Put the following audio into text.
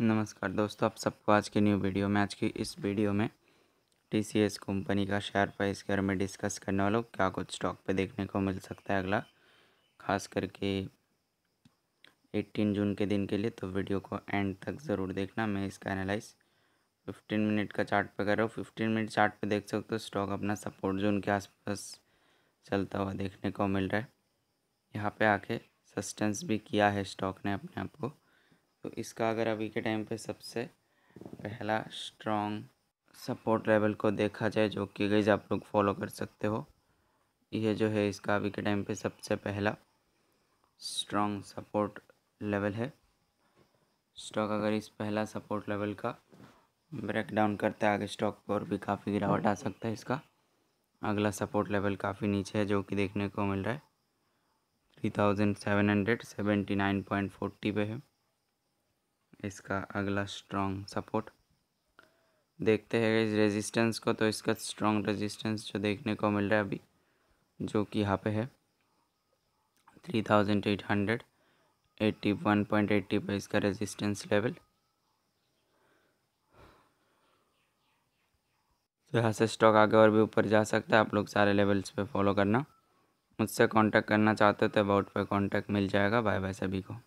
नमस्कार दोस्तों आप सबको आज की न्यू वीडियो में आज की इस वीडियो में टी सी एस कंपनी का शेयर प्राइस के बारे में डिस्कस करने वाला क्या कुछ स्टॉक पे देखने को मिल सकता है अगला खास करके 18 जून के दिन के लिए तो वीडियो को एंड तक ज़रूर देखना मैं इसका एनालाइज 15 मिनट का चार्ट पे कर रहा हूँ फिफ्टीन मिनट चार्ट पे देख सकते हो स्टॉक अपना सपोर्ट जोन के आसपास चलता हुआ देखने को मिल रहा है यहाँ पर आके सस्टेंस भी किया है स्टॉक ने अपने आप को तो इसका अगर अभी के टाइम पे सबसे पहला स्ट्रॉन्ग सपोर्ट लेवल को देखा जाए जो कि गई आप लोग फॉलो कर सकते हो यह जो है इसका अभी के टाइम पे सबसे पहला स्ट्रॉन्ग सपोर्ट लेवल है स्टॉक अगर इस पहला सपोर्ट लेवल का ब्रेक डाउन करते आगे स्टॉक पर भी काफ़ी गिरावट आ सकता है इसका अगला सपोर्ट लेवल काफ़ी नीचे है जो कि देखने को मिल रहा है three thousand seven hundred seventy nine point forty पे है इसका अगला स्ट्रॉन्ग सपोर्ट देखते हैं इस रेजिस्टेंस को तो इसका स्ट्रॉन्ग रेजिस्टेंस जो देखने को मिल रहा है अभी जो कि यहाँ पे है three thousand eight hundred eighty one point eighty पर इसका रेजिस्टेंस लेवल तो यहाँ से स्टॉक आगे और भी ऊपर जा सकता है आप लोग सारे लेवल्स पे फॉलो करना मुझसे कांटेक्ट करना चाहते हो तो अबाउट पे कांटेक्ट मिल जाएगा बाय बाय सभी को